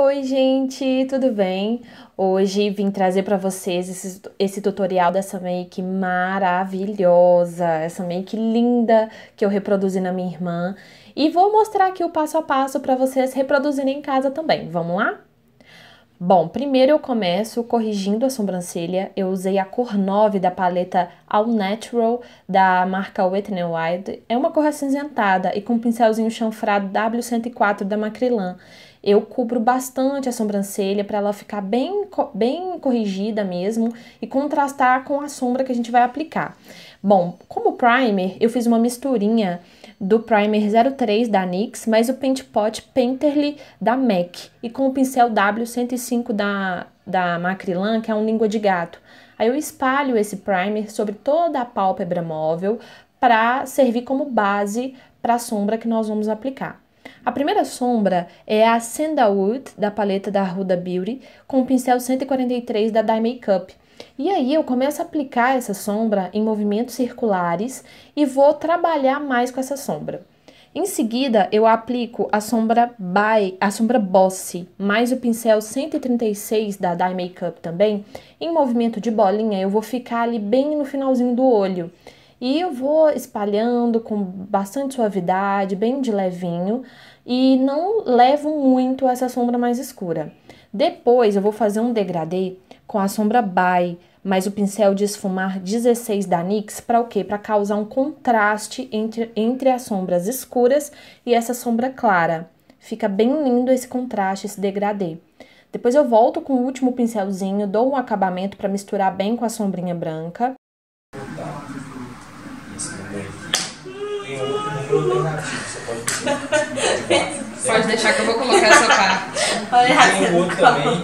Oi, gente, tudo bem? Hoje vim trazer para vocês esse, esse, tutorial dessa make maravilhosa, essa make linda que eu reproduzi na minha irmã e vou mostrar aqui o passo a passo para vocês reproduzirem em casa também. Vamos lá? Bom, primeiro eu começo corrigindo a sobrancelha. Eu usei a cor 9 da paleta All Natural da marca Wet n Wild. É uma cor acinzentada e com um pincelzinho chanfrado W104 da Macrylan eu cubro bastante a sobrancelha para ela ficar bem, bem corrigida mesmo e contrastar com a sombra que a gente vai aplicar. Bom, como primer, eu fiz uma misturinha do primer 03 da NYX, mais o Paint Pot Painterly da MAC e com o pincel W105 da, da Macrilan, que é um língua de gato. Aí eu espalho esse primer sobre toda a pálpebra móvel para servir como base para a sombra que nós vamos aplicar. A primeira sombra é a Sandalwood, da paleta da Huda Beauty, com o pincel 143 da Dye Makeup. E aí eu começo a aplicar essa sombra em movimentos circulares e vou trabalhar mais com essa sombra. Em seguida, eu aplico a sombra by, a sombra Bossy, mais o pincel 136 da Dye Makeup também, em movimento de bolinha, eu vou ficar ali bem no finalzinho do olho. E eu vou espalhando com bastante suavidade, bem de levinho, e não levo muito essa sombra mais escura. Depois eu vou fazer um degradê com a sombra Bay, mas o pincel de esfumar 16 da NYX para o quê? Para causar um contraste entre, entre as sombras escuras e essa sombra clara. Fica bem lindo esse contraste, esse degradê. Depois eu volto com o último pincelzinho, dou um acabamento para misturar bem com a sombrinha branca. Pode deixar que eu vou colocar essa parte. Olha, tem um outro também,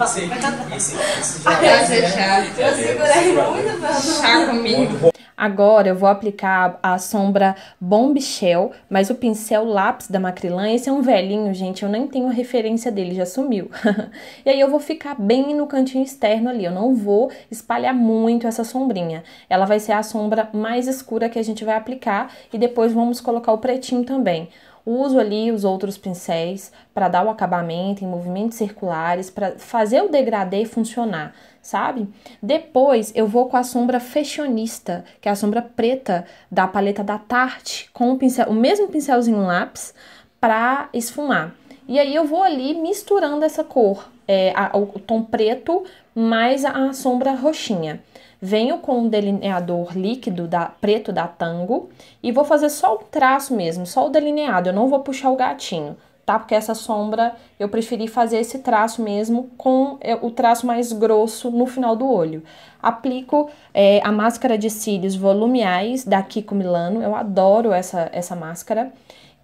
esse esse, esse já Pode deixar. Eu segurei muito pra comigo. Agora eu vou aplicar a sombra Bombshell, mas o pincel lápis da Macrylan, esse é um velhinho, gente, eu nem tenho referência dele, já sumiu. e aí eu vou ficar bem no cantinho externo ali, eu não vou espalhar muito essa sombrinha. Ela vai ser a sombra mais escura que a gente vai aplicar e depois vamos colocar o pretinho também. Uso ali os outros pincéis para dar o acabamento em movimentos circulares, para fazer o degradê funcionar, sabe? Depois eu vou com a sombra fashionista, que é a sombra preta da paleta da Tarte, com o pincel, o mesmo pincelzinho lápis para esfumar. E aí eu vou ali misturando essa cor, é, a, o tom preto mais a, a sombra roxinha. Venho com o um delineador líquido da, preto da Tango e vou fazer só o traço mesmo, só o delineado, eu não vou puxar o gatinho, tá? Porque essa sombra eu preferi fazer esse traço mesmo com é, o traço mais grosso no final do olho. Aplico é, a máscara de cílios volumiais da Kiko Milano, eu adoro essa, essa máscara.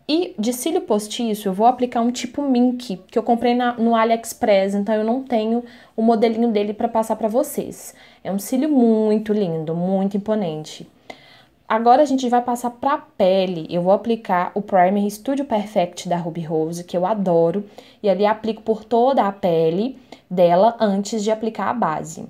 E de cílio postiço, eu vou aplicar um tipo mink, que eu comprei na, no AliExpress, então eu não tenho o modelinho dele para passar para vocês. É um cílio muito lindo, muito imponente. Agora a gente vai passar para a pele. Eu vou aplicar o Primer Studio Perfect da Ruby Rose, que eu adoro. E ali aplico por toda a pele dela antes de aplicar a base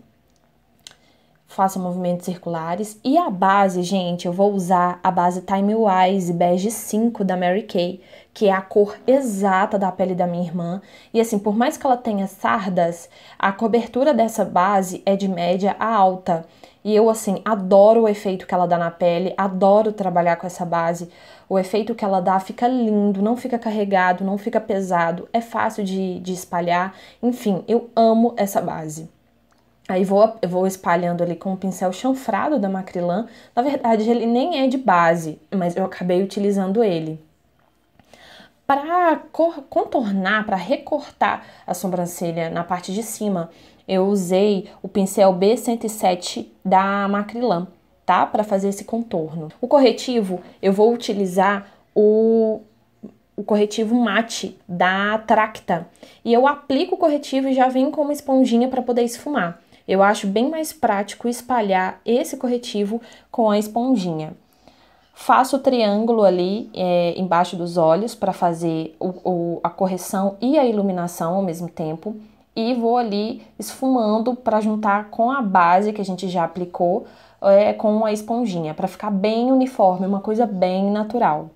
faça movimentos circulares. E a base, gente, eu vou usar a base Time Wise Bege 5 da Mary Kay, que é a cor exata da pele da minha irmã. E assim, por mais que ela tenha sardas, a cobertura dessa base é de média a alta. E eu, assim, adoro o efeito que ela dá na pele, adoro trabalhar com essa base. O efeito que ela dá fica lindo, não fica carregado, não fica pesado, é fácil de, de espalhar. Enfim, eu amo essa base. Aí vou, vou espalhando ali com o um pincel chanfrado da Macrilan. Na verdade, ele nem é de base, mas eu acabei utilizando ele. Para contornar, para recortar a sobrancelha na parte de cima, eu usei o pincel B107 da Macrilan, tá? Para fazer esse contorno. O corretivo, eu vou utilizar o o corretivo mate da Tracta. E eu aplico o corretivo e já vem com uma esponjinha para poder esfumar. Eu acho bem mais prático espalhar esse corretivo com a esponjinha. Faço o triângulo ali é, embaixo dos olhos para fazer o, o, a correção e a iluminação ao mesmo tempo. E vou ali esfumando para juntar com a base que a gente já aplicou é, com a esponjinha, para ficar bem uniforme, uma coisa bem natural.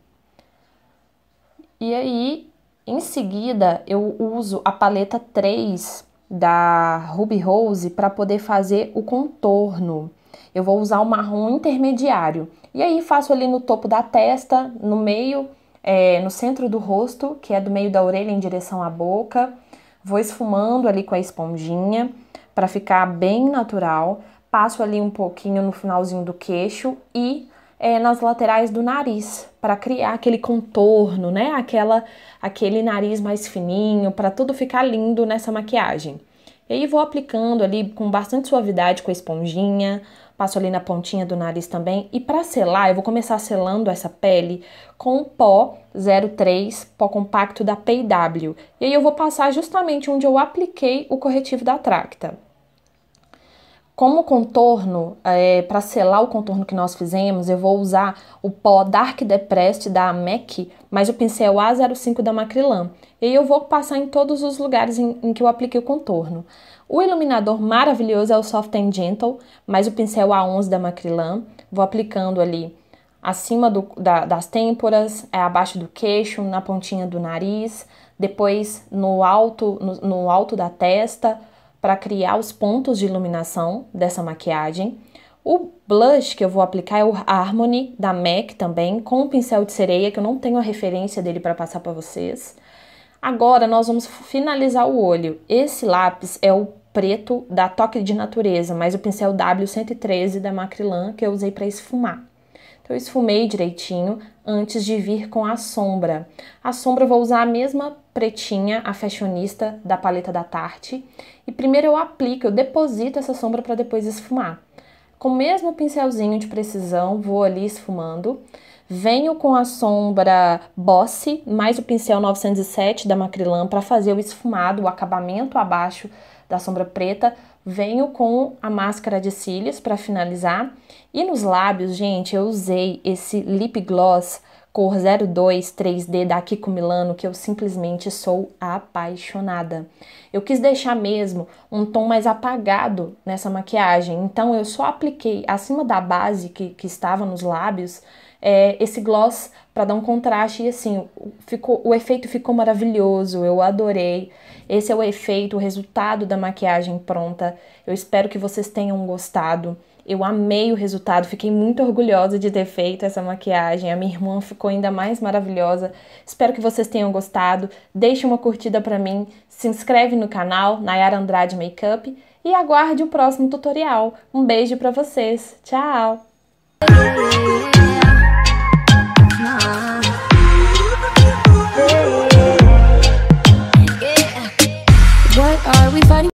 E aí, em seguida, eu uso a paleta 3 da Ruby Rose para poder fazer o contorno. Eu vou usar o marrom intermediário. E aí faço ali no topo da testa, no meio, é, no centro do rosto, que é do meio da orelha em direção à boca. Vou esfumando ali com a esponjinha para ficar bem natural. Passo ali um pouquinho no finalzinho do queixo e é, nas laterais do nariz, para criar aquele contorno, né? Aquela, aquele nariz mais fininho, para tudo ficar lindo nessa maquiagem. E aí vou aplicando ali com bastante suavidade com a esponjinha, passo ali na pontinha do nariz também. E para selar, eu vou começar selando essa pele com o pó 03, pó compacto da PW. E aí eu vou passar justamente onde eu apliquei o corretivo da Tracta. Como contorno, é, para selar o contorno que nós fizemos, eu vou usar o pó Dark Depressed da MAC, mas o pincel A05 da Macrylan. E eu vou passar em todos os lugares em, em que eu apliquei o contorno. O iluminador maravilhoso é o Soft and Gentle, mas o pincel A11 da Macrylan. Vou aplicando ali acima do, da, das têmporas, é, abaixo do queixo, na pontinha do nariz, depois no alto, no, no alto da testa, para criar os pontos de iluminação dessa maquiagem. O blush que eu vou aplicar é o Harmony da MAC também, com o pincel de sereia, que eu não tenho a referência dele para passar para vocês. Agora nós vamos finalizar o olho. Esse lápis é o preto da Toque de Natureza, mas o pincel W113 da Macrilan que eu usei para esfumar. Então, eu esfumei direitinho antes de vir com a sombra. A sombra eu vou usar a mesma pretinha, a fashionista da paleta da Tarte. E primeiro eu aplico, eu deposito essa sombra para depois esfumar. Com o mesmo pincelzinho de precisão, vou ali esfumando. Venho com a sombra Bosse, mais o pincel 907 da Macrilan para fazer o esfumado, o acabamento abaixo da sombra preta. Venho com a máscara de cílios para finalizar. E nos lábios, gente, eu usei esse lip gloss cor 02 3D da Kiko Milano que eu simplesmente sou apaixonada. Eu quis deixar mesmo um tom mais apagado nessa maquiagem, então eu só apliquei acima da base que, que estava nos lábios é, esse gloss para dar um contraste e assim ficou, o efeito ficou maravilhoso, eu adorei. Esse é o efeito, o resultado da maquiagem pronta. Eu espero que vocês tenham gostado. Eu amei o resultado, fiquei muito orgulhosa de ter feito essa maquiagem. A minha irmã ficou ainda mais maravilhosa. Espero que vocês tenham gostado. Deixe uma curtida para mim, se inscreve no canal Nayara Andrade Makeup e aguarde o próximo tutorial. Um beijo para vocês. Tchau.